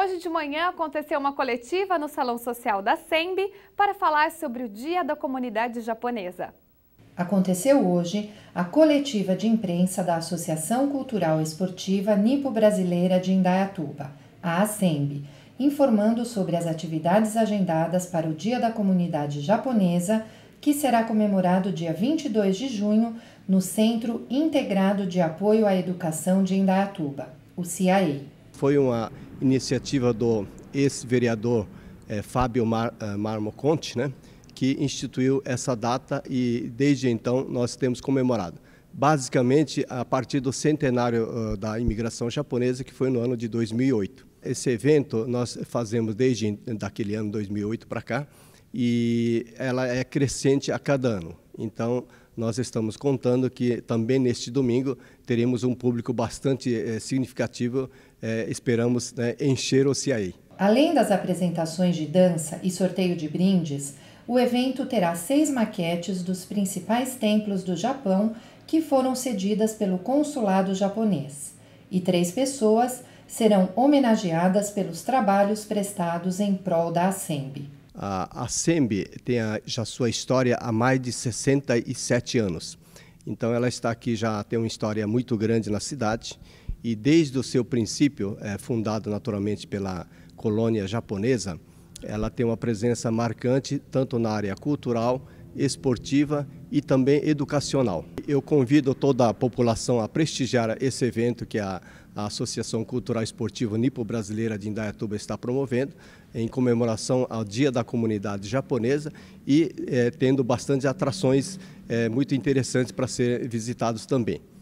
Hoje de manhã aconteceu uma coletiva no Salão Social da SEMB para falar sobre o Dia da Comunidade Japonesa. Aconteceu hoje a coletiva de imprensa da Associação Cultural Esportiva Nipo-Brasileira de Indaiatuba, a ASEMB, informando sobre as atividades agendadas para o Dia da Comunidade Japonesa, que será comemorado dia 22 de junho no Centro Integrado de Apoio à Educação de Indaiatuba, o CIAE. Foi uma iniciativa do ex-vereador eh, Fábio Mar, eh, Marmo Conte, né, que instituiu essa data e desde então nós temos comemorado. Basicamente, a partir do centenário uh, da imigração japonesa, que foi no ano de 2008. Esse evento nós fazemos desde daquele ano 2008 para cá e ela é crescente a cada ano. Então, nós estamos contando que também neste domingo teremos um público bastante eh, significativo, eh, esperamos né, encher o CIAI. Além das apresentações de dança e sorteio de brindes, o evento terá seis maquetes dos principais templos do Japão que foram cedidas pelo consulado japonês, e três pessoas serão homenageadas pelos trabalhos prestados em prol da Assembly. A, Sembi SEMB tem a, já sua história há mais de 67 anos. Então, ela está aqui já tem uma história muito grande na cidade e desde o seu princípio, é, fundado naturalmente pela colônia japonesa, ela tem uma presença marcante tanto na área cultural esportiva e também educacional. Eu convido toda a população a prestigiar esse evento que a, a Associação Cultural Esportiva Nipo-Brasileira de Indaiatuba está promovendo em comemoração ao Dia da Comunidade Japonesa e é, tendo bastante atrações é, muito interessantes para serem visitados também.